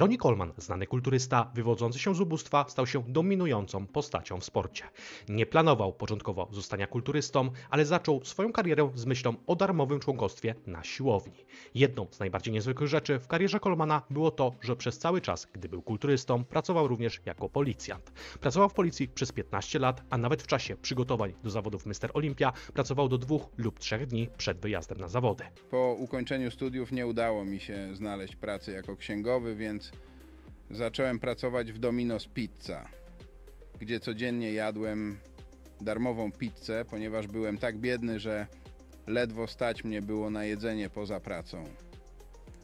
Ronnie Coleman, znany kulturysta wywodzący się z ubóstwa, stał się dominującą postacią w sporcie. Nie planował początkowo zostania kulturystą, ale zaczął swoją karierę z myślą o darmowym członkostwie na siłowni. Jedną z najbardziej niezwykłych rzeczy w karierze Colemana było to, że przez cały czas, gdy był kulturystą, pracował również jako policjant. Pracował w policji przez 15 lat, a nawet w czasie przygotowań do zawodów Mister Olympia pracował do dwóch lub trzech dni przed wyjazdem na zawody. Po ukończeniu studiów nie udało mi się znaleźć pracy jako księgowy, więc zacząłem pracować w Domino's Pizza, gdzie codziennie jadłem darmową pizzę, ponieważ byłem tak biedny, że ledwo stać mnie było na jedzenie poza pracą.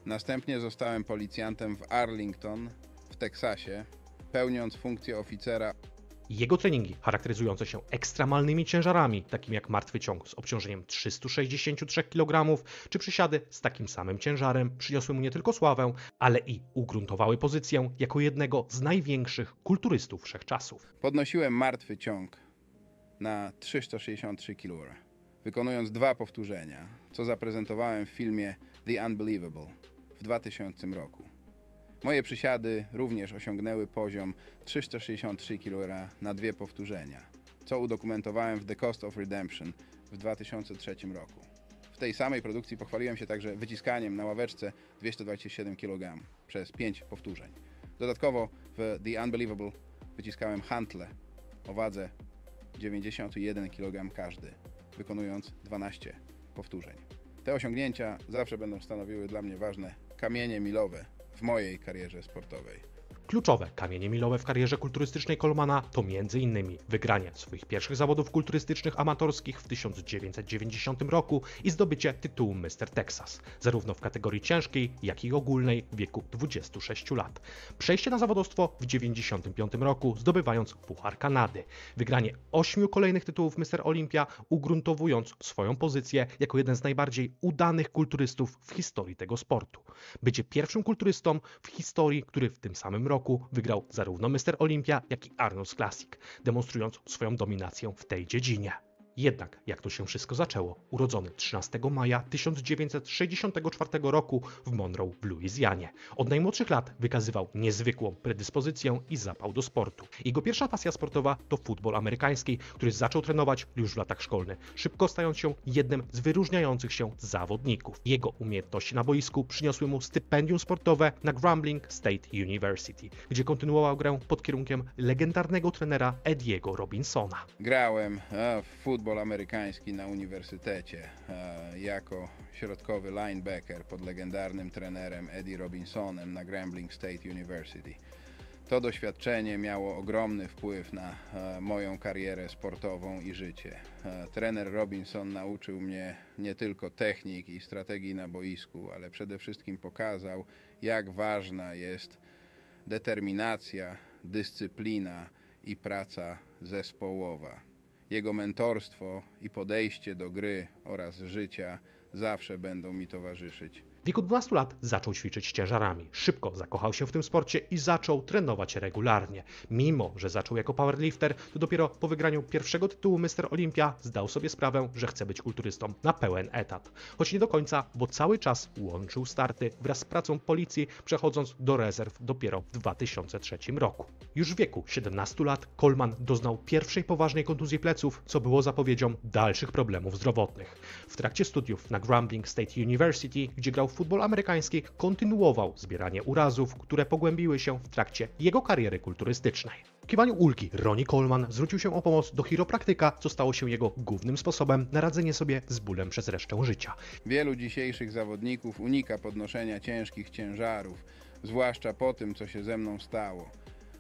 Następnie zostałem policjantem w Arlington w Teksasie, pełniąc funkcję oficera jego treningi charakteryzujące się ekstremalnymi ciężarami, takim jak martwy ciąg z obciążeniem 363 kg, czy przysiady z takim samym ciężarem, przyniosły mu nie tylko sławę, ale i ugruntowały pozycję jako jednego z największych kulturystów wszechczasów. Podnosiłem martwy ciąg na 363 kg, wykonując dwa powtórzenia, co zaprezentowałem w filmie The Unbelievable w 2000 roku. Moje przysiady również osiągnęły poziom 363 kg na dwie powtórzenia, co udokumentowałem w The Cost of Redemption w 2003 roku. W tej samej produkcji pochwaliłem się także wyciskaniem na ławeczce 227 kg przez 5 powtórzeń. Dodatkowo w The Unbelievable wyciskałem hantle o wadze 91 kg każdy, wykonując 12 powtórzeń. Te osiągnięcia zawsze będą stanowiły dla mnie ważne kamienie milowe w mojej karierze sportowej. Kluczowe kamienie milowe w karierze kulturystycznej Kolmana to m.in. wygranie swoich pierwszych zawodów kulturystycznych amatorskich w 1990 roku i zdobycie tytułu Mr. Texas, zarówno w kategorii ciężkiej, jak i ogólnej w wieku 26 lat. Przejście na zawodowstwo w 1995 roku, zdobywając Puchar Kanady. Wygranie ośmiu kolejnych tytułów Mr. Olympia, ugruntowując swoją pozycję jako jeden z najbardziej udanych kulturystów w historii tego sportu. Bycie pierwszym kulturystą w historii, który w tym samym roku roku wygrał zarówno Mr. Olympia, jak i Arnold's Classic, demonstrując swoją dominację w tej dziedzinie. Jednak jak to się wszystko zaczęło? Urodzony 13 maja 1964 roku w Monroe w Luizjanie. Od najmłodszych lat wykazywał niezwykłą predyspozycję i zapał do sportu. Jego pierwsza pasja sportowa to futbol amerykański, który zaczął trenować już w latach szkolnych, szybko stając się jednym z wyróżniających się zawodników. Jego umiejętności na boisku przyniosły mu stypendium sportowe na Grambling State University, gdzie kontynuował grę pod kierunkiem legendarnego trenera Ediego Robinsona. Grałem w futbol futbol amerykański na uniwersytecie e, jako środkowy linebacker pod legendarnym trenerem Eddie Robinsonem na Grambling State University. To doświadczenie miało ogromny wpływ na e, moją karierę sportową i życie. E, trener Robinson nauczył mnie nie tylko technik i strategii na boisku, ale przede wszystkim pokazał, jak ważna jest determinacja, dyscyplina i praca zespołowa. Jego mentorstwo i podejście do gry oraz życia zawsze będą mi towarzyszyć. W wieku 12 lat zaczął ćwiczyć ciężarami. Szybko zakochał się w tym sporcie i zaczął trenować regularnie. Mimo, że zaczął jako powerlifter, to dopiero po wygraniu pierwszego tytułu Mr. Olympia zdał sobie sprawę, że chce być kulturystą na pełen etat. Choć nie do końca, bo cały czas łączył starty wraz z pracą policji, przechodząc do rezerw dopiero w 2003 roku. Już w wieku 17 lat Coleman doznał pierwszej poważnej kontuzji pleców, co było zapowiedzią dalszych problemów zdrowotnych. W trakcie studiów na Grambling State University, gdzie grał futbol amerykański kontynuował zbieranie urazów, które pogłębiły się w trakcie jego kariery kulturystycznej. W kiwaniu ulgi Ronnie Coleman zwrócił się o pomoc do chiropraktyka, co stało się jego głównym sposobem na radzenie sobie z bólem przez resztę życia. Wielu dzisiejszych zawodników unika podnoszenia ciężkich ciężarów, zwłaszcza po tym, co się ze mną stało.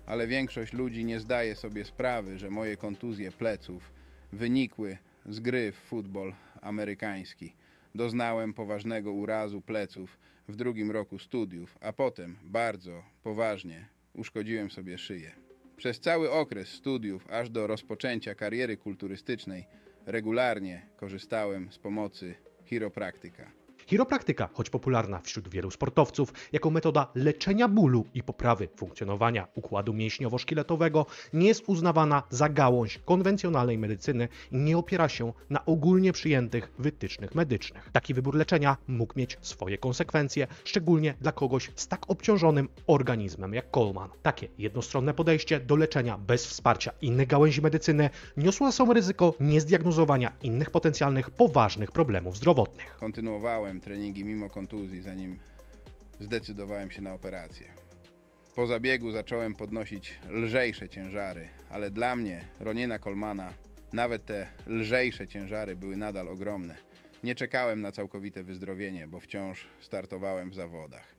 Ale większość ludzi nie zdaje sobie sprawy, że moje kontuzje pleców wynikły z gry w futbol amerykański. Doznałem poważnego urazu pleców w drugim roku studiów, a potem bardzo poważnie uszkodziłem sobie szyję. Przez cały okres studiów, aż do rozpoczęcia kariery kulturystycznej, regularnie korzystałem z pomocy chiropraktyka. Chiropraktyka, choć popularna wśród wielu sportowców, jako metoda leczenia bólu i poprawy funkcjonowania układu mięśniowo-szkieletowego, nie jest uznawana za gałąź konwencjonalnej medycyny i nie opiera się na ogólnie przyjętych wytycznych medycznych. Taki wybór leczenia mógł mieć swoje konsekwencje, szczególnie dla kogoś z tak obciążonym organizmem jak Coleman. Takie jednostronne podejście do leczenia bez wsparcia innych gałęzi medycyny niosło na sobą ryzyko niezdiagnozowania innych potencjalnych poważnych problemów zdrowotnych. Kontynuowałem wykonywałem treningi mimo kontuzji, zanim zdecydowałem się na operację. Po zabiegu zacząłem podnosić lżejsze ciężary, ale dla mnie, Ronina Kolmana, nawet te lżejsze ciężary były nadal ogromne. Nie czekałem na całkowite wyzdrowienie, bo wciąż startowałem w zawodach.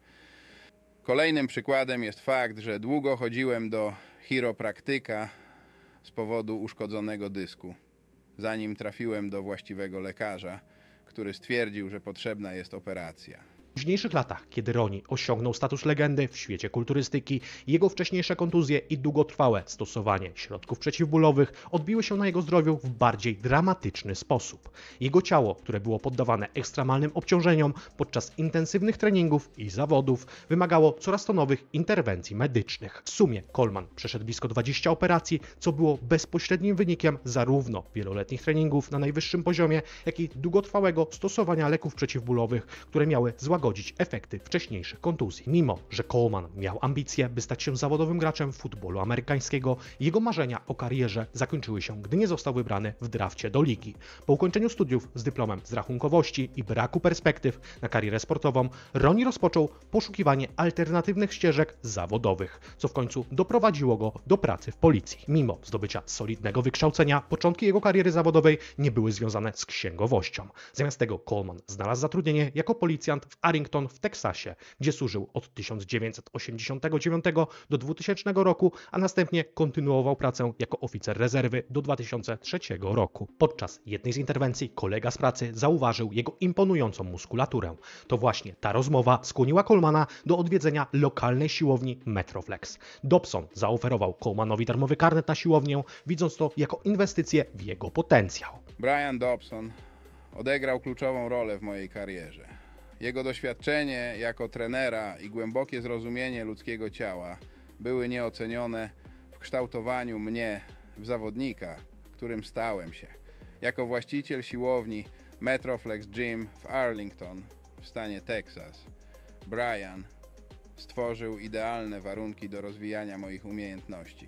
Kolejnym przykładem jest fakt, że długo chodziłem do chiropraktyka z powodu uszkodzonego dysku, zanim trafiłem do właściwego lekarza który stwierdził, że potrzebna jest operacja. W późniejszych latach, kiedy Roni osiągnął status legendy w świecie kulturystyki, jego wcześniejsze kontuzje i długotrwałe stosowanie środków przeciwbólowych odbiły się na jego zdrowiu w bardziej dramatyczny sposób. Jego ciało, które było poddawane ekstremalnym obciążeniom podczas intensywnych treningów i zawodów, wymagało coraz to nowych interwencji medycznych. W sumie Coleman przeszedł blisko 20 operacji, co było bezpośrednim wynikiem zarówno wieloletnich treningów na najwyższym poziomie, jak i długotrwałego stosowania leków przeciwbólowych, które miały złagodzić efekty wcześniejszych kontuzji. Mimo, że Coleman miał ambicje, by stać się zawodowym graczem futbolu amerykańskiego, jego marzenia o karierze zakończyły się, gdy nie został wybrany w drafcie do ligi. Po ukończeniu studiów z dyplomem z rachunkowości i braku perspektyw na karierę sportową, Roni rozpoczął poszukiwanie alternatywnych ścieżek zawodowych, co w końcu doprowadziło go do pracy w policji. Mimo zdobycia solidnego wykształcenia, początki jego kariery zawodowej nie były związane z księgowością. Zamiast tego Coleman znalazł zatrudnienie jako policjant w Arizona w Teksasie, gdzie służył od 1989 do 2000 roku, a następnie kontynuował pracę jako oficer rezerwy do 2003 roku. Podczas jednej z interwencji kolega z pracy zauważył jego imponującą muskulaturę. To właśnie ta rozmowa skłoniła Colemana do odwiedzenia lokalnej siłowni Metroflex. Dobson zaoferował Colemanowi darmowy karnet na siłownię, widząc to jako inwestycję w jego potencjał. Brian Dobson odegrał kluczową rolę w mojej karierze. Jego doświadczenie jako trenera i głębokie zrozumienie ludzkiego ciała były nieocenione w kształtowaniu mnie w zawodnika, którym stałem się. Jako właściciel siłowni Metroflex Gym w Arlington w stanie Texas, Brian stworzył idealne warunki do rozwijania moich umiejętności.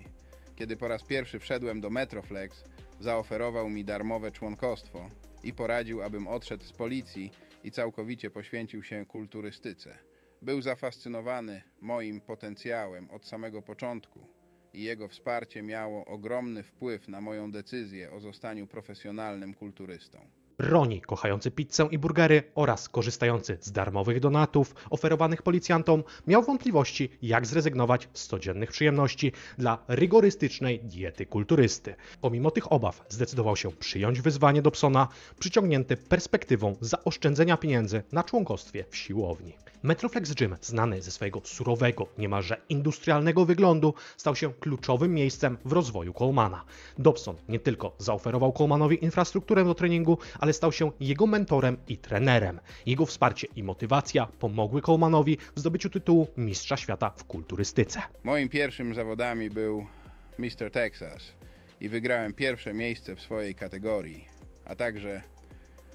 Kiedy po raz pierwszy wszedłem do Metroflex, zaoferował mi darmowe członkostwo i poradził, abym odszedł z policji i całkowicie poświęcił się kulturystyce. Był zafascynowany moim potencjałem od samego początku i jego wsparcie miało ogromny wpływ na moją decyzję o zostaniu profesjonalnym kulturystą. Roni, kochający pizzę i burgery oraz korzystający z darmowych donatów oferowanych policjantom, miał wątpliwości, jak zrezygnować z codziennych przyjemności dla rygorystycznej diety kulturysty. Pomimo tych obaw zdecydował się przyjąć wyzwanie Dobsona, przyciągnięty perspektywą zaoszczędzenia pieniędzy na członkostwie w siłowni. Metroflex Gym, znany ze swojego surowego, niemalże industrialnego wyglądu, stał się kluczowym miejscem w rozwoju Colemana. Dobson nie tylko zaoferował Colemanowi infrastrukturę do treningu, ale ale stał się jego mentorem i trenerem. Jego wsparcie i motywacja pomogły Colemanowi w zdobyciu tytułu Mistrza Świata w kulturystyce. Moim pierwszym zawodami był Mr. Texas i wygrałem pierwsze miejsce w swojej kategorii, a także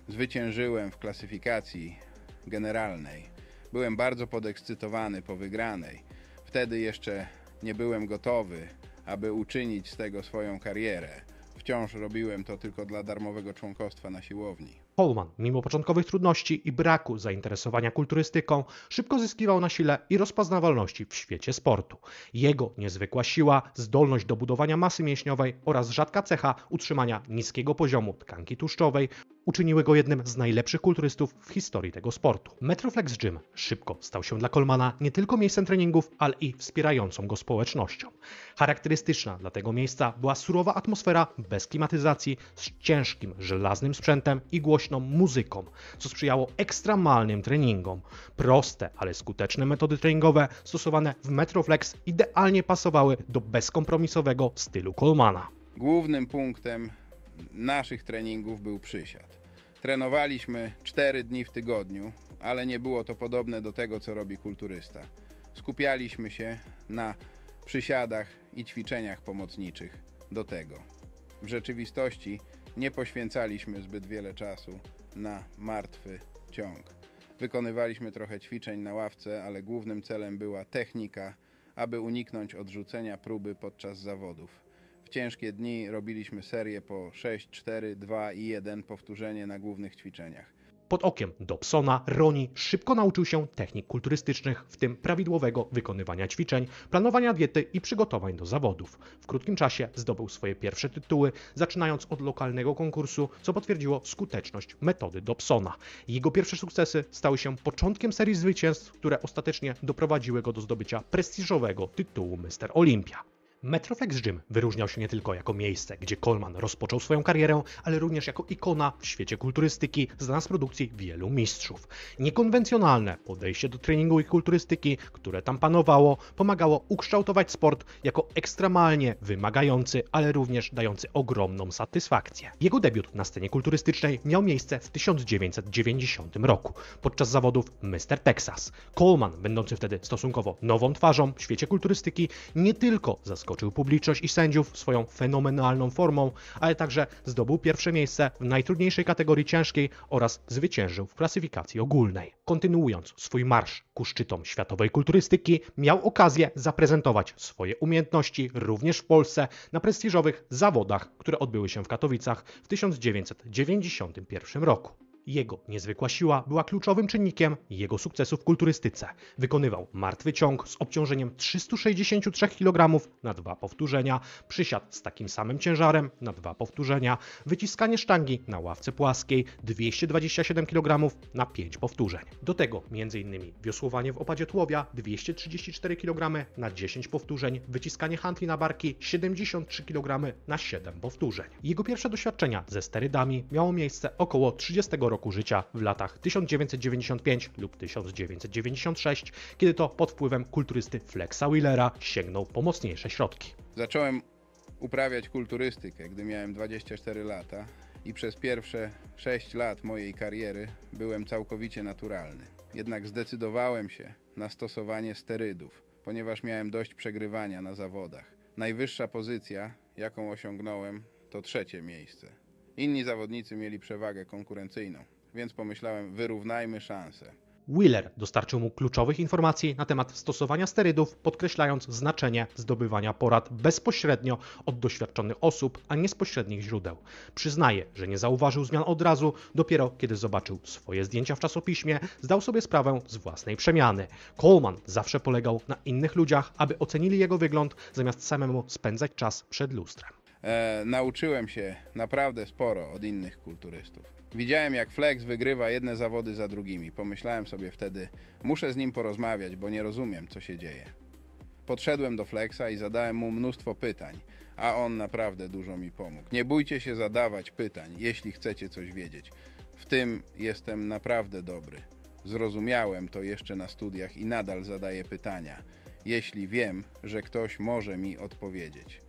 zwyciężyłem w klasyfikacji generalnej. Byłem bardzo podekscytowany po wygranej. Wtedy jeszcze nie byłem gotowy, aby uczynić z tego swoją karierę. Wciąż robiłem to tylko dla darmowego członkostwa na siłowni. Holman, mimo początkowych trudności i braku zainteresowania kulturystyką, szybko zyskiwał na sile i rozpoznawalności w świecie sportu. Jego niezwykła siła, zdolność do budowania masy mięśniowej oraz rzadka cecha utrzymania niskiego poziomu tkanki tłuszczowej uczyniły go jednym z najlepszych kulturystów w historii tego sportu. Metroflex Gym szybko stał się dla Kolmana nie tylko miejscem treningów, ale i wspierającą go społecznością. Charakterystyczna dla tego miejsca była surowa atmosfera bez klimatyzacji, z ciężkim, żelaznym sprzętem i głośnym głośną muzyką, co sprzyjało ekstremalnym treningom. Proste, ale skuteczne metody treningowe stosowane w Metroflex idealnie pasowały do bezkompromisowego stylu Colemana. Głównym punktem naszych treningów był przysiad. Trenowaliśmy 4 dni w tygodniu, ale nie było to podobne do tego, co robi kulturysta. Skupialiśmy się na przysiadach i ćwiczeniach pomocniczych do tego. W rzeczywistości nie poświęcaliśmy zbyt wiele czasu na martwy ciąg. Wykonywaliśmy trochę ćwiczeń na ławce, ale głównym celem była technika, aby uniknąć odrzucenia próby podczas zawodów. W ciężkie dni robiliśmy serię po 6, 4, 2 i 1 powtórzenie na głównych ćwiczeniach. Pod okiem Dobsona, Roni szybko nauczył się technik kulturystycznych, w tym prawidłowego wykonywania ćwiczeń, planowania diety i przygotowań do zawodów. W krótkim czasie zdobył swoje pierwsze tytuły, zaczynając od lokalnego konkursu, co potwierdziło skuteczność metody Dobsona. Jego pierwsze sukcesy stały się początkiem serii zwycięstw, które ostatecznie doprowadziły go do zdobycia prestiżowego tytułu Mister Olympia. Metroflex Gym wyróżniał się nie tylko jako miejsce, gdzie Coleman rozpoczął swoją karierę, ale również jako ikona w świecie kulturystyki, znana z produkcji wielu mistrzów. Niekonwencjonalne podejście do treningu i kulturystyki, które tam panowało, pomagało ukształtować sport jako ekstremalnie wymagający, ale również dający ogromną satysfakcję. Jego debiut na scenie kulturystycznej miał miejsce w 1990 roku, podczas zawodów Mr. Texas. Coleman, będący wtedy stosunkowo nową twarzą w świecie kulturystyki, nie tylko za zaskoczył publiczność i sędziów swoją fenomenalną formą, ale także zdobył pierwsze miejsce w najtrudniejszej kategorii ciężkiej oraz zwyciężył w klasyfikacji ogólnej. Kontynuując swój marsz ku szczytom światowej kulturystyki, miał okazję zaprezentować swoje umiejętności również w Polsce na prestiżowych zawodach, które odbyły się w Katowicach w 1991 roku. Jego niezwykła siła była kluczowym czynnikiem jego sukcesu w kulturystyce. Wykonywał martwy ciąg z obciążeniem 363 kg na dwa powtórzenia, przysiad z takim samym ciężarem na dwa powtórzenia, wyciskanie sztangi na ławce płaskiej 227 kg na 5 powtórzeń. Do tego m.in. wiosłowanie w opadzie tłowia 234 kg na 10 powtórzeń, wyciskanie hantli na barki 73 kg na 7 powtórzeń. Jego pierwsze doświadczenia ze sterydami miało miejsce około 30 roku roku życia w latach 1995 lub 1996, kiedy to pod wpływem kulturysty Flexa Wheelera sięgnął po mocniejsze środki. Zacząłem uprawiać kulturystykę, gdy miałem 24 lata i przez pierwsze 6 lat mojej kariery byłem całkowicie naturalny. Jednak zdecydowałem się na stosowanie sterydów, ponieważ miałem dość przegrywania na zawodach. Najwyższa pozycja, jaką osiągnąłem, to trzecie miejsce. Inni zawodnicy mieli przewagę konkurencyjną, więc pomyślałem, wyrównajmy szanse. Wheeler dostarczył mu kluczowych informacji na temat stosowania sterydów, podkreślając znaczenie zdobywania porad bezpośrednio od doświadczonych osób, a nie z pośrednich źródeł. Przyznaje, że nie zauważył zmian od razu, dopiero kiedy zobaczył swoje zdjęcia w czasopiśmie, zdał sobie sprawę z własnej przemiany. Coleman zawsze polegał na innych ludziach, aby ocenili jego wygląd, zamiast samemu spędzać czas przed lustrem. E, nauczyłem się naprawdę sporo od innych kulturystów. Widziałem, jak Flex wygrywa jedne zawody za drugimi. Pomyślałem sobie wtedy, muszę z nim porozmawiać, bo nie rozumiem, co się dzieje. Podszedłem do Flexa i zadałem mu mnóstwo pytań, a on naprawdę dużo mi pomógł. Nie bójcie się zadawać pytań, jeśli chcecie coś wiedzieć. W tym jestem naprawdę dobry. Zrozumiałem to jeszcze na studiach i nadal zadaję pytania, jeśli wiem, że ktoś może mi odpowiedzieć.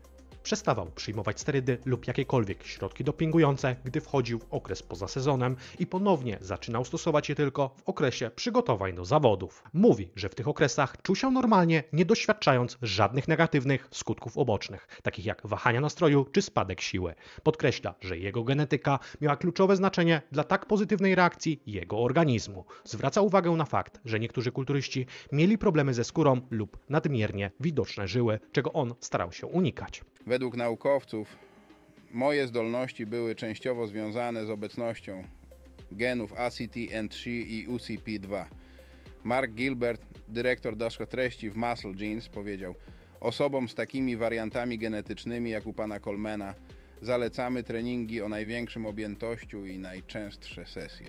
Przestawał przyjmować sterydy lub jakiekolwiek środki dopingujące, gdy wchodził w okres poza sezonem i ponownie zaczynał stosować je tylko w okresie przygotowań do zawodów. Mówi, że w tych okresach czuł się normalnie, nie doświadczając żadnych negatywnych skutków obocznych, takich jak wahania nastroju czy spadek siły. Podkreśla, że jego genetyka miała kluczowe znaczenie dla tak pozytywnej reakcji jego organizmu. Zwraca uwagę na fakt, że niektórzy kulturyści mieli problemy ze skórą lub nadmiernie widoczne żyły, czego on starał się unikać. Według naukowców moje zdolności były częściowo związane z obecnością genów ACTN3 i UCP2. Mark Gilbert, dyrektor do treści w Muscle Jeans, powiedział: Osobom z takimi wariantami genetycznymi jak u pana Colmena, zalecamy treningi o największym objętościu i najczęstsze sesje.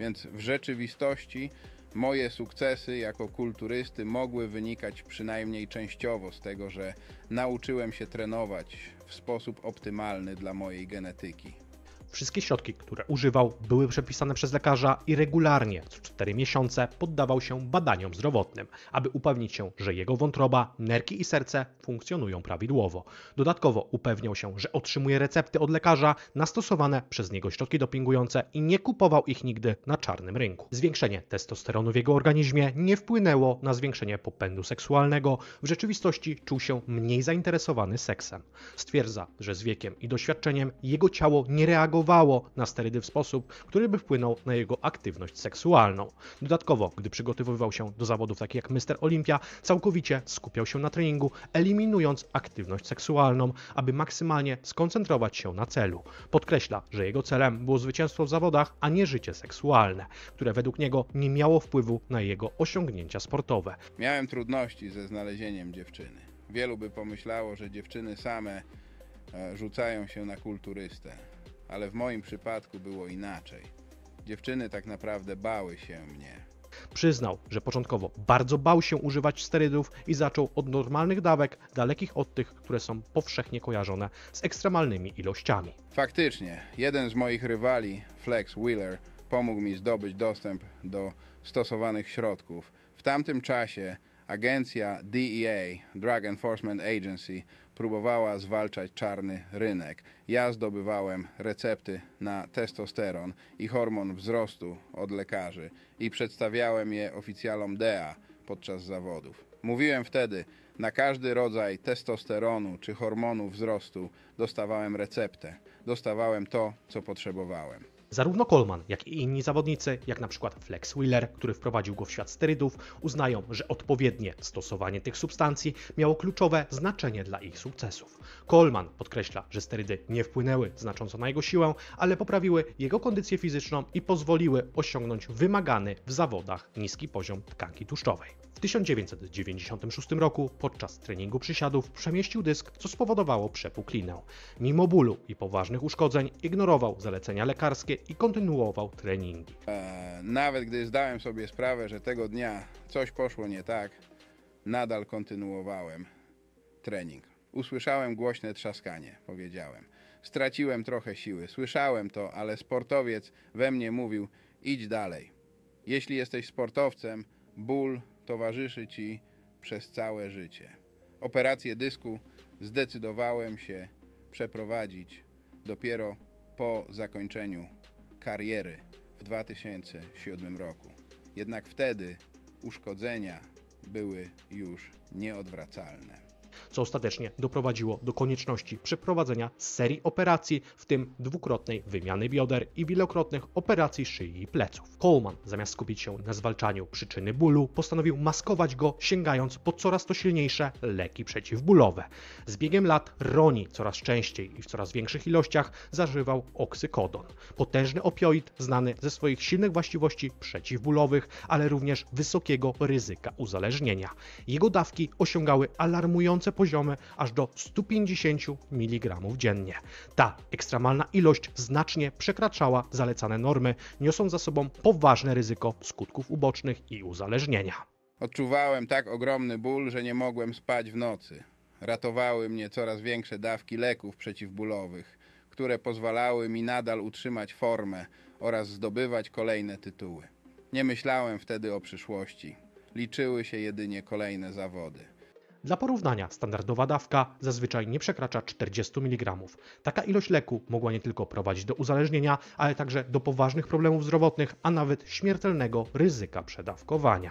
Więc w rzeczywistości Moje sukcesy jako kulturysty mogły wynikać przynajmniej częściowo z tego, że nauczyłem się trenować w sposób optymalny dla mojej genetyki. Wszystkie środki, które używał, były przepisane przez lekarza i regularnie co 4 miesiące poddawał się badaniom zdrowotnym, aby upewnić się, że jego wątroba, nerki i serce funkcjonują prawidłowo. Dodatkowo upewniał się, że otrzymuje recepty od lekarza na stosowane przez niego środki dopingujące i nie kupował ich nigdy na czarnym rynku. Zwiększenie testosteronu w jego organizmie nie wpłynęło na zwiększenie popędu seksualnego. W rzeczywistości czuł się mniej zainteresowany seksem. Stwierdza, że z wiekiem i doświadczeniem jego ciało nie reaguje reagowało na sterydy w sposób, który by wpłynął na jego aktywność seksualną. Dodatkowo, gdy przygotowywał się do zawodów takich jak Mr. Olympia, całkowicie skupiał się na treningu, eliminując aktywność seksualną, aby maksymalnie skoncentrować się na celu. Podkreśla, że jego celem było zwycięstwo w zawodach, a nie życie seksualne, które według niego nie miało wpływu na jego osiągnięcia sportowe. Miałem trudności ze znalezieniem dziewczyny. Wielu by pomyślało, że dziewczyny same e, rzucają się na kulturystę ale w moim przypadku było inaczej. Dziewczyny tak naprawdę bały się mnie. Przyznał, że początkowo bardzo bał się używać sterydów i zaczął od normalnych dawek, dalekich od tych, które są powszechnie kojarzone z ekstremalnymi ilościami. Faktycznie, jeden z moich rywali, Flex Wheeler, pomógł mi zdobyć dostęp do stosowanych środków. W tamtym czasie agencja DEA, Drug Enforcement Agency, próbowała zwalczać czarny rynek. Ja zdobywałem recepty na testosteron i hormon wzrostu od lekarzy i przedstawiałem je oficjalom DEA podczas zawodów. Mówiłem wtedy, na każdy rodzaj testosteronu czy hormonu wzrostu dostawałem receptę, dostawałem to, co potrzebowałem. Zarówno Coleman, jak i inni zawodnicy, jak na przykład Flex Wheeler, który wprowadził go w świat sterydów, uznają, że odpowiednie stosowanie tych substancji miało kluczowe znaczenie dla ich sukcesów. Coleman podkreśla, że sterydy nie wpłynęły znacząco na jego siłę, ale poprawiły jego kondycję fizyczną i pozwoliły osiągnąć wymagany w zawodach niski poziom tkanki tłuszczowej. W 1996 roku podczas treningu przysiadów przemieścił dysk, co spowodowało przepuklinę. Mimo bólu i poważnych uszkodzeń ignorował zalecenia lekarskie i kontynuował treningi. E, nawet gdy zdałem sobie sprawę, że tego dnia coś poszło nie tak, nadal kontynuowałem trening. Usłyszałem głośne trzaskanie, powiedziałem. Straciłem trochę siły, słyszałem to, ale sportowiec we mnie mówił: idź dalej. Jeśli jesteś sportowcem, ból towarzyszy Ci przez całe życie. Operację dysku zdecydowałem się przeprowadzić dopiero po zakończeniu kariery w 2007 roku. Jednak wtedy uszkodzenia były już nieodwracalne co ostatecznie doprowadziło do konieczności przeprowadzenia serii operacji, w tym dwukrotnej wymiany bioder i wielokrotnych operacji szyi i pleców. Coleman, zamiast skupić się na zwalczaniu przyczyny bólu, postanowił maskować go, sięgając po coraz to silniejsze leki przeciwbólowe. Z biegiem lat Roni coraz częściej i w coraz większych ilościach zażywał oksykodon, potężny opioid znany ze swoich silnych właściwości przeciwbólowych, ale również wysokiego ryzyka uzależnienia. Jego dawki osiągały alarmujące wskakujące poziomy aż do 150 mg dziennie. Ta ekstremalna ilość znacznie przekraczała zalecane normy, niosąc za sobą poważne ryzyko skutków ubocznych i uzależnienia. Odczuwałem tak ogromny ból, że nie mogłem spać w nocy. Ratowały mnie coraz większe dawki leków przeciwbólowych, które pozwalały mi nadal utrzymać formę oraz zdobywać kolejne tytuły. Nie myślałem wtedy o przyszłości. Liczyły się jedynie kolejne zawody. Dla porównania, standardowa dawka zazwyczaj nie przekracza 40 mg. Taka ilość leku mogła nie tylko prowadzić do uzależnienia, ale także do poważnych problemów zdrowotnych, a nawet śmiertelnego ryzyka przedawkowania.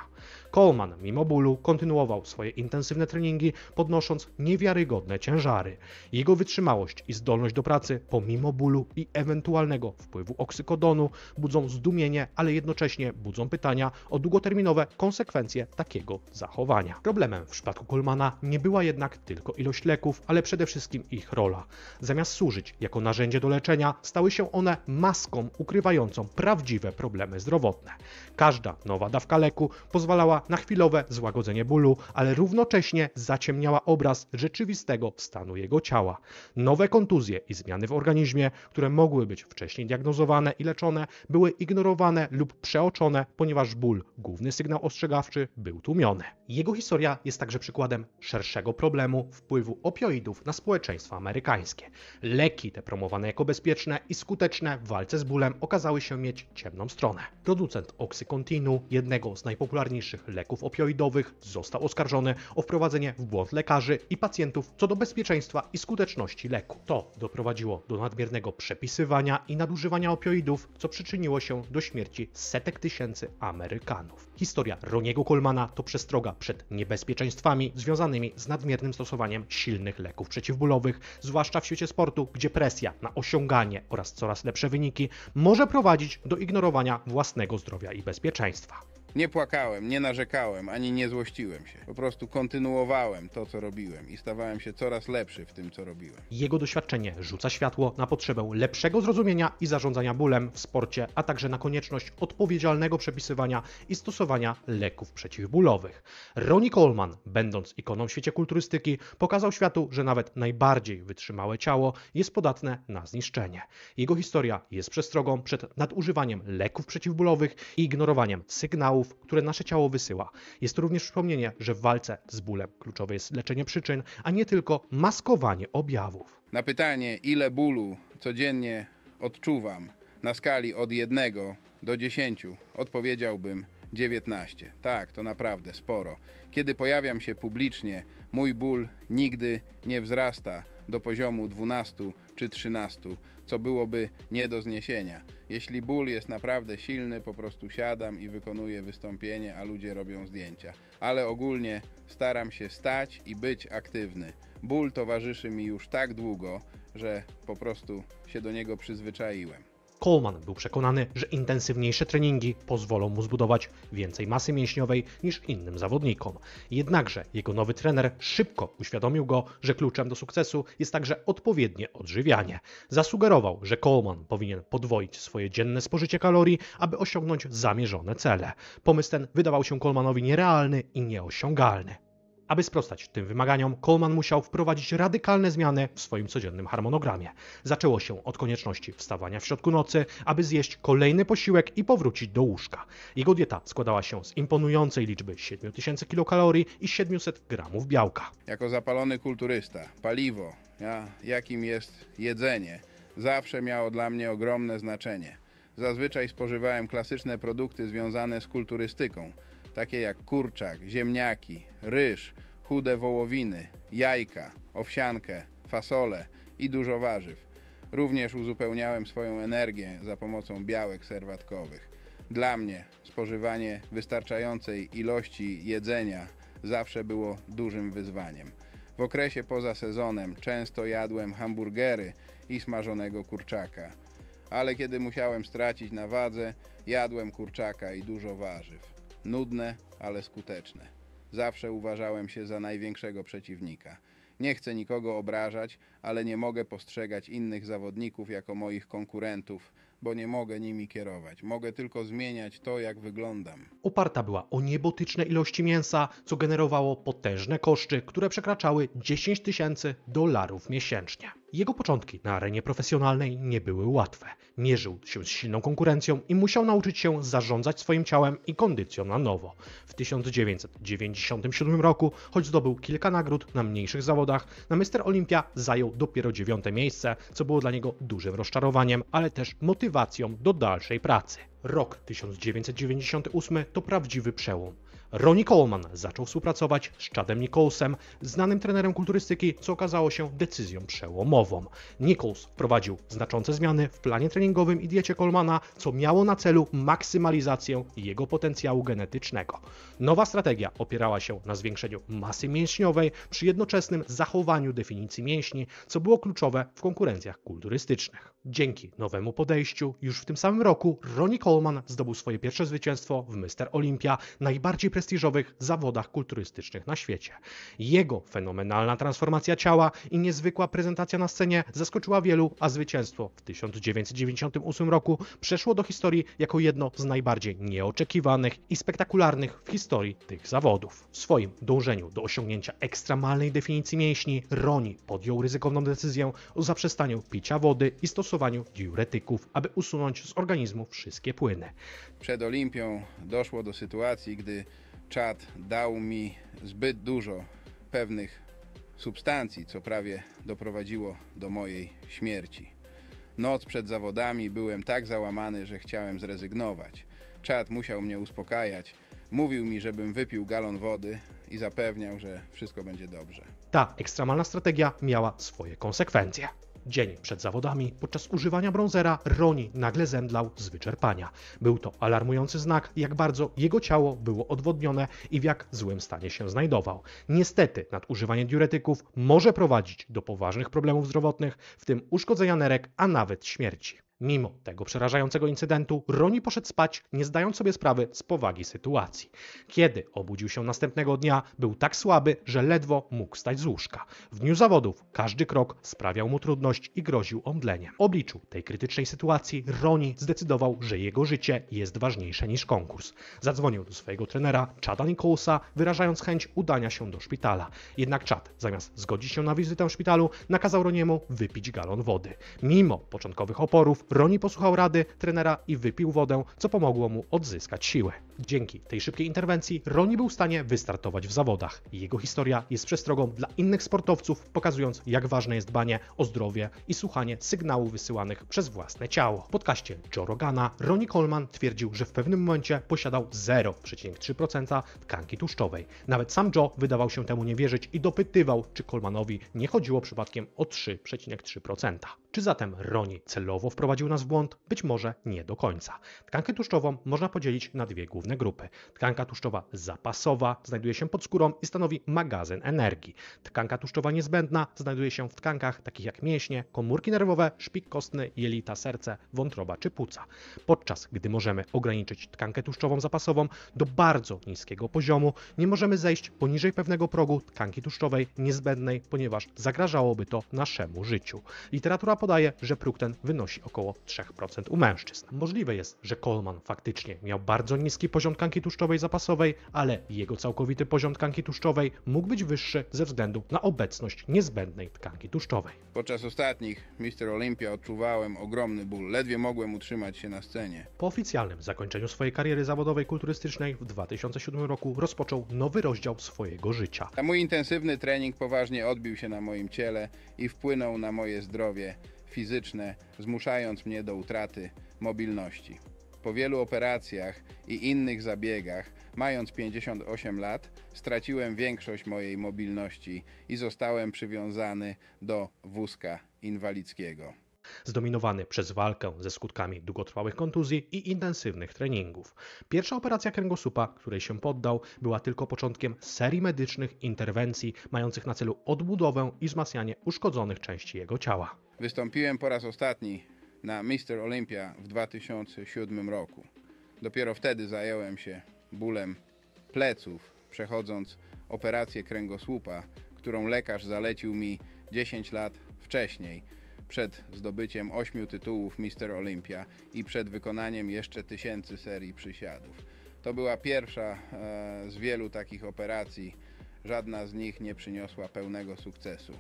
Coleman, mimo bólu, kontynuował swoje intensywne treningi, podnosząc niewiarygodne ciężary. Jego wytrzymałość i zdolność do pracy, pomimo bólu i ewentualnego wpływu oksykodonu, budzą zdumienie, ale jednocześnie budzą pytania o długoterminowe konsekwencje takiego zachowania. Problemem w przypadku Colemana Ważna nie była jednak tylko ilość leków, ale przede wszystkim ich rola. Zamiast służyć jako narzędzie do leczenia, stały się one maską ukrywającą prawdziwe problemy zdrowotne. Każda nowa dawka leku pozwalała na chwilowe złagodzenie bólu, ale równocześnie zaciemniała obraz rzeczywistego stanu jego ciała. Nowe kontuzje i zmiany w organizmie, które mogły być wcześniej diagnozowane i leczone, były ignorowane lub przeoczone, ponieważ ból, główny sygnał ostrzegawczy, był tłumiony. Jego historia jest także przykładem szerszego problemu wpływu opioidów na społeczeństwo amerykańskie. Leki te promowane jako bezpieczne i skuteczne w walce z bólem okazały się mieć ciemną stronę. Producent Oxycontinu, jednego z najpopularniejszych leków opioidowych, został oskarżony o wprowadzenie w błąd lekarzy i pacjentów co do bezpieczeństwa i skuteczności leku. To doprowadziło do nadmiernego przepisywania i nadużywania opioidów, co przyczyniło się do śmierci setek tysięcy Amerykanów. Historia Roniego Colemana to przestroga przed niebezpieczeństwami związanymi związanymi z nadmiernym stosowaniem silnych leków przeciwbólowych, zwłaszcza w świecie sportu, gdzie presja na osiąganie oraz coraz lepsze wyniki może prowadzić do ignorowania własnego zdrowia i bezpieczeństwa. Nie płakałem, nie narzekałem, ani nie złościłem się. Po prostu kontynuowałem to, co robiłem i stawałem się coraz lepszy w tym, co robiłem. Jego doświadczenie rzuca światło na potrzebę lepszego zrozumienia i zarządzania bólem w sporcie, a także na konieczność odpowiedzialnego przepisywania i stosowania leków przeciwbólowych. Ronnie Coleman, będąc ikoną w świecie kulturystyki, pokazał światu, że nawet najbardziej wytrzymałe ciało jest podatne na zniszczenie. Jego historia jest przestrogą przed nadużywaniem leków przeciwbólowych i ignorowaniem sygnałów, które nasze ciało wysyła. Jest to również przypomnienie, że w walce z bólem kluczowe jest leczenie przyczyn, a nie tylko maskowanie objawów. Na pytanie, ile bólu codziennie odczuwam na skali od 1 do 10, odpowiedziałbym 19. Tak, to naprawdę sporo. Kiedy pojawiam się publicznie, mój ból nigdy nie wzrasta do poziomu 12 czy 13, co byłoby nie do zniesienia. Jeśli ból jest naprawdę silny, po prostu siadam i wykonuję wystąpienie, a ludzie robią zdjęcia. Ale ogólnie staram się stać i być aktywny. Ból towarzyszy mi już tak długo, że po prostu się do niego przyzwyczaiłem. Coleman był przekonany, że intensywniejsze treningi pozwolą mu zbudować więcej masy mięśniowej niż innym zawodnikom. Jednakże jego nowy trener szybko uświadomił go, że kluczem do sukcesu jest także odpowiednie odżywianie. Zasugerował, że Coleman powinien podwoić swoje dzienne spożycie kalorii, aby osiągnąć zamierzone cele. Pomysł ten wydawał się Colemanowi nierealny i nieosiągalny. Aby sprostać tym wymaganiom, Coleman musiał wprowadzić radykalne zmiany w swoim codziennym harmonogramie. Zaczęło się od konieczności wstawania w środku nocy, aby zjeść kolejny posiłek i powrócić do łóżka. Jego dieta składała się z imponującej liczby 7000 kilokalorii i 700 gramów białka. Jako zapalony kulturysta, paliwo, ja, jakim jest jedzenie, zawsze miało dla mnie ogromne znaczenie. Zazwyczaj spożywałem klasyczne produkty związane z kulturystyką – takie jak kurczak, ziemniaki, ryż, chude wołowiny, jajka, owsiankę, fasole i dużo warzyw. Również uzupełniałem swoją energię za pomocą białek serwatkowych. Dla mnie spożywanie wystarczającej ilości jedzenia zawsze było dużym wyzwaniem. W okresie poza sezonem często jadłem hamburgery i smażonego kurczaka, ale kiedy musiałem stracić na wadze, jadłem kurczaka i dużo warzyw. Nudne, ale skuteczne. Zawsze uważałem się za największego przeciwnika. Nie chcę nikogo obrażać, ale nie mogę postrzegać innych zawodników jako moich konkurentów, bo nie mogę nimi kierować. Mogę tylko zmieniać to, jak wyglądam. Oparta była o niebotyczne ilości mięsa, co generowało potężne koszty, które przekraczały 10 tysięcy dolarów miesięcznie. Jego początki na arenie profesjonalnej nie były łatwe. Mierzył się z silną konkurencją i musiał nauczyć się zarządzać swoim ciałem i kondycją na nowo. W 1997 roku, choć zdobył kilka nagród na mniejszych zawodach, na Mister Olympia zajął dopiero dziewiąte miejsce, co było dla niego dużym rozczarowaniem, ale też motywacją do dalszej pracy. Rok 1998 to prawdziwy przełom. Ronnie Coleman zaczął współpracować z Chadem Nicholsem, znanym trenerem kulturystyki, co okazało się decyzją przełomową. Nichols wprowadził znaczące zmiany w planie treningowym i diecie Colemana, co miało na celu maksymalizację jego potencjału genetycznego. Nowa strategia opierała się na zwiększeniu masy mięśniowej przy jednoczesnym zachowaniu definicji mięśni, co było kluczowe w konkurencjach kulturystycznych. Dzięki nowemu podejściu już w tym samym roku Ronnie Coleman zdobył swoje pierwsze zwycięstwo w Mister Olympia, najbardziej prestiżowej prestiżowych zawodach kulturystycznych na świecie. Jego fenomenalna transformacja ciała i niezwykła prezentacja na scenie zaskoczyła wielu, a zwycięstwo w 1998 roku przeszło do historii jako jedno z najbardziej nieoczekiwanych i spektakularnych w historii tych zawodów. W swoim dążeniu do osiągnięcia ekstremalnej definicji mięśni, Roni podjął ryzykowną decyzję o zaprzestaniu picia wody i stosowaniu diuretyków, aby usunąć z organizmu wszystkie płyny. Przed Olimpią doszło do sytuacji, gdy czat dał mi zbyt dużo pewnych substancji, co prawie doprowadziło do mojej śmierci. Noc przed zawodami byłem tak załamany, że chciałem zrezygnować. Czad musiał mnie uspokajać. Mówił mi, żebym wypił galon wody i zapewniał, że wszystko będzie dobrze. Ta ekstremalna strategia miała swoje konsekwencje. Dzień przed zawodami, podczas używania brązera, Roni nagle zemdlał z wyczerpania. Był to alarmujący znak, jak bardzo jego ciało było odwodnione i w jak złym stanie się znajdował. Niestety, nadużywanie diuretyków może prowadzić do poważnych problemów zdrowotnych, w tym uszkodzenia nerek, a nawet śmierci. Mimo tego przerażającego incydentu, Roni poszedł spać, nie zdając sobie sprawy z powagi sytuacji. Kiedy obudził się następnego dnia, był tak słaby, że ledwo mógł stać z łóżka. W dniu zawodów każdy krok sprawiał mu trudność i groził omdleniem. W obliczu tej krytycznej sytuacji Roni zdecydował, że jego życie jest ważniejsze niż konkurs. Zadzwonił do swojego trenera Chada Nicholsa, wyrażając chęć udania się do szpitala. Jednak Chad, zamiast zgodzić się na wizytę w szpitalu, nakazał Roniemu wypić galon wody. Mimo początkowych oporów, Roni posłuchał rady trenera i wypił wodę, co pomogło mu odzyskać siłę. Dzięki tej szybkiej interwencji Roni był w stanie wystartować w zawodach. Jego historia jest przestrogą dla innych sportowców, pokazując jak ważne jest dbanie o zdrowie i słuchanie sygnałów wysyłanych przez własne ciało. W podcaście Joe Rogana Ronnie Coleman twierdził, że w pewnym momencie posiadał 0,3% tkanki tłuszczowej. Nawet sam Joe wydawał się temu nie wierzyć i dopytywał, czy Colemanowi nie chodziło przypadkiem o 3,3%. Czy zatem Roni celowo wprowadził wprowadził nas w błąd? Być może nie do końca. Tkankę tłuszczową można podzielić na dwie główne grupy. Tkanka tłuszczowa zapasowa znajduje się pod skórą i stanowi magazyn energii. Tkanka tłuszczowa niezbędna znajduje się w tkankach takich jak mięśnie, komórki nerwowe, szpik kostny, jelita, serce, wątroba czy płuca. Podczas gdy możemy ograniczyć tkankę tłuszczową zapasową do bardzo niskiego poziomu, nie możemy zejść poniżej pewnego progu tkanki tłuszczowej niezbędnej, ponieważ zagrażałoby to naszemu życiu. Literatura podaje, że próg ten wynosi około około 3% u mężczyzn. Możliwe jest, że Coleman faktycznie miał bardzo niski poziom tkanki tłuszczowej zapasowej, ale jego całkowity poziom tkanki tłuszczowej mógł być wyższy ze względu na obecność niezbędnej tkanki tłuszczowej. Podczas ostatnich Mister Olympia odczuwałem ogromny ból, ledwie mogłem utrzymać się na scenie. Po oficjalnym zakończeniu swojej kariery zawodowej kulturystycznej w 2007 roku rozpoczął nowy rozdział swojego życia. A mój intensywny trening poważnie odbił się na moim ciele i wpłynął na moje zdrowie fizyczne, zmuszając mnie do utraty mobilności. Po wielu operacjach i innych zabiegach, mając 58 lat, straciłem większość mojej mobilności i zostałem przywiązany do wózka inwalidzkiego zdominowany przez walkę ze skutkami długotrwałych kontuzji i intensywnych treningów. Pierwsza operacja kręgosłupa, której się poddał, była tylko początkiem serii medycznych interwencji mających na celu odbudowę i wzmacnianie uszkodzonych części jego ciała. Wystąpiłem po raz ostatni na Mister Olympia w 2007 roku. Dopiero wtedy zająłem się bólem pleców, przechodząc operację kręgosłupa, którą lekarz zalecił mi 10 lat wcześniej przed zdobyciem ośmiu tytułów Mister Olympia i przed wykonaniem jeszcze tysięcy serii przysiadów. To była pierwsza e, z wielu takich operacji. Żadna z nich nie przyniosła pełnego sukcesu.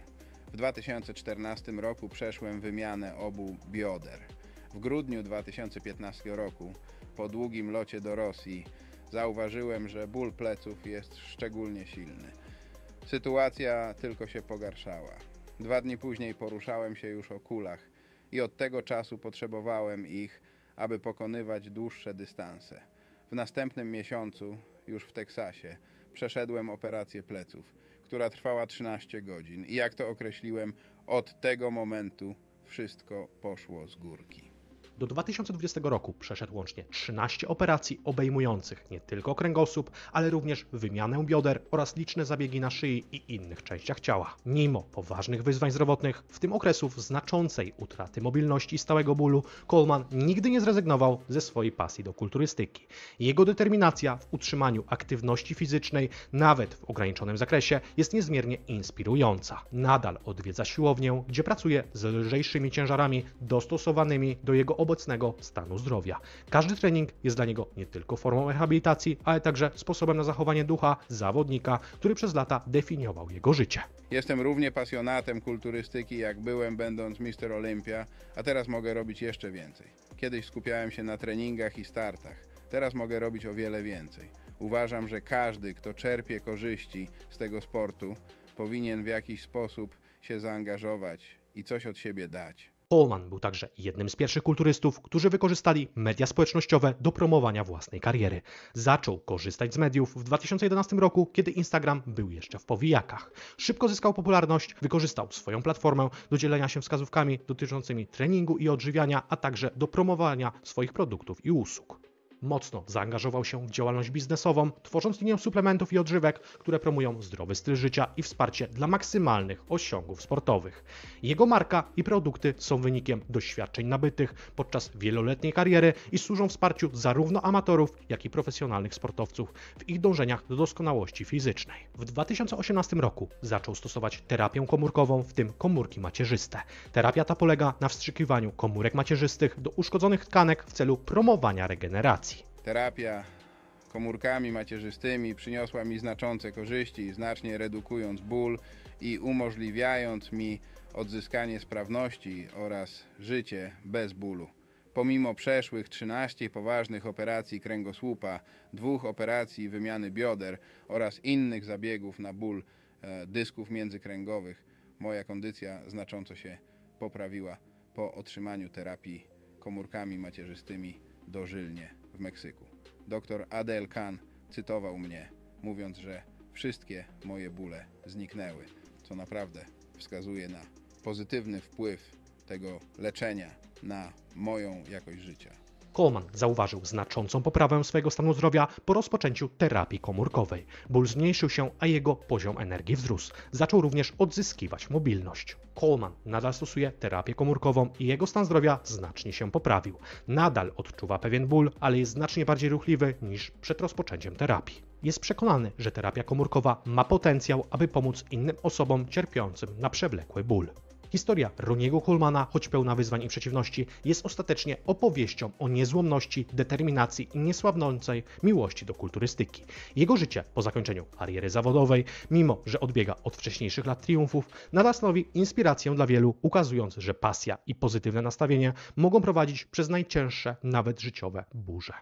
W 2014 roku przeszłem wymianę obu bioder. W grudniu 2015 roku, po długim locie do Rosji, zauważyłem, że ból pleców jest szczególnie silny. Sytuacja tylko się pogarszała. Dwa dni później poruszałem się już o kulach i od tego czasu potrzebowałem ich, aby pokonywać dłuższe dystanse. W następnym miesiącu, już w Teksasie, przeszedłem operację pleców, która trwała 13 godzin i jak to określiłem, od tego momentu wszystko poszło z górki. Do 2020 roku przeszedł łącznie 13 operacji obejmujących nie tylko kręgosłup, ale również wymianę bioder oraz liczne zabiegi na szyi i innych częściach ciała. Mimo poważnych wyzwań zdrowotnych, w tym okresów znaczącej utraty mobilności i stałego bólu, Coleman nigdy nie zrezygnował ze swojej pasji do kulturystyki. Jego determinacja w utrzymaniu aktywności fizycznej, nawet w ograniczonym zakresie, jest niezmiernie inspirująca. Nadal odwiedza siłownię, gdzie pracuje z lżejszymi ciężarami dostosowanymi do jego obecnego stanu zdrowia. Każdy trening jest dla niego nie tylko formą rehabilitacji, ale także sposobem na zachowanie ducha zawodnika, który przez lata definiował jego życie. Jestem równie pasjonatem kulturystyki, jak byłem będąc Mister Olympia, a teraz mogę robić jeszcze więcej. Kiedyś skupiałem się na treningach i startach, teraz mogę robić o wiele więcej. Uważam, że każdy, kto czerpie korzyści z tego sportu, powinien w jakiś sposób się zaangażować i coś od siebie dać. Holman był także jednym z pierwszych kulturystów, którzy wykorzystali media społecznościowe do promowania własnej kariery. Zaczął korzystać z mediów w 2011 roku, kiedy Instagram był jeszcze w powijakach. Szybko zyskał popularność, wykorzystał swoją platformę do dzielenia się wskazówkami dotyczącymi treningu i odżywiania, a także do promowania swoich produktów i usług mocno zaangażował się w działalność biznesową, tworząc linię suplementów i odżywek, które promują zdrowy styl życia i wsparcie dla maksymalnych osiągów sportowych. Jego marka i produkty są wynikiem doświadczeń nabytych podczas wieloletniej kariery i służą wsparciu zarówno amatorów, jak i profesjonalnych sportowców w ich dążeniach do doskonałości fizycznej. W 2018 roku zaczął stosować terapię komórkową, w tym komórki macierzyste. Terapia ta polega na wstrzykiwaniu komórek macierzystych do uszkodzonych tkanek w celu promowania regeneracji. Terapia komórkami macierzystymi przyniosła mi znaczące korzyści, znacznie redukując ból i umożliwiając mi odzyskanie sprawności oraz życie bez bólu. Pomimo przeszłych 13 poważnych operacji kręgosłupa, dwóch operacji wymiany bioder oraz innych zabiegów na ból e, dysków międzykręgowych, moja kondycja znacząco się poprawiła po otrzymaniu terapii komórkami macierzystymi dożylnie w Meksyku. Doktor Adel Khan cytował mnie, mówiąc, że wszystkie moje bóle zniknęły, co naprawdę wskazuje na pozytywny wpływ tego leczenia na moją jakość życia. Coleman zauważył znaczącą poprawę swojego stanu zdrowia po rozpoczęciu terapii komórkowej. Ból zmniejszył się, a jego poziom energii wzrósł. Zaczął również odzyskiwać mobilność. Coleman nadal stosuje terapię komórkową i jego stan zdrowia znacznie się poprawił. Nadal odczuwa pewien ból, ale jest znacznie bardziej ruchliwy niż przed rozpoczęciem terapii. Jest przekonany, że terapia komórkowa ma potencjał, aby pomóc innym osobom cierpiącym na przewlekły ból. Historia Roniego Holmana, choć pełna wyzwań i przeciwności, jest ostatecznie opowieścią o niezłomności, determinacji i niesławnącej miłości do kulturystyki. Jego życie po zakończeniu kariery zawodowej, mimo że odbiega od wcześniejszych lat triumfów, nadal stanowi inspirację dla wielu, ukazując, że pasja i pozytywne nastawienie mogą prowadzić przez najcięższe, nawet życiowe burze.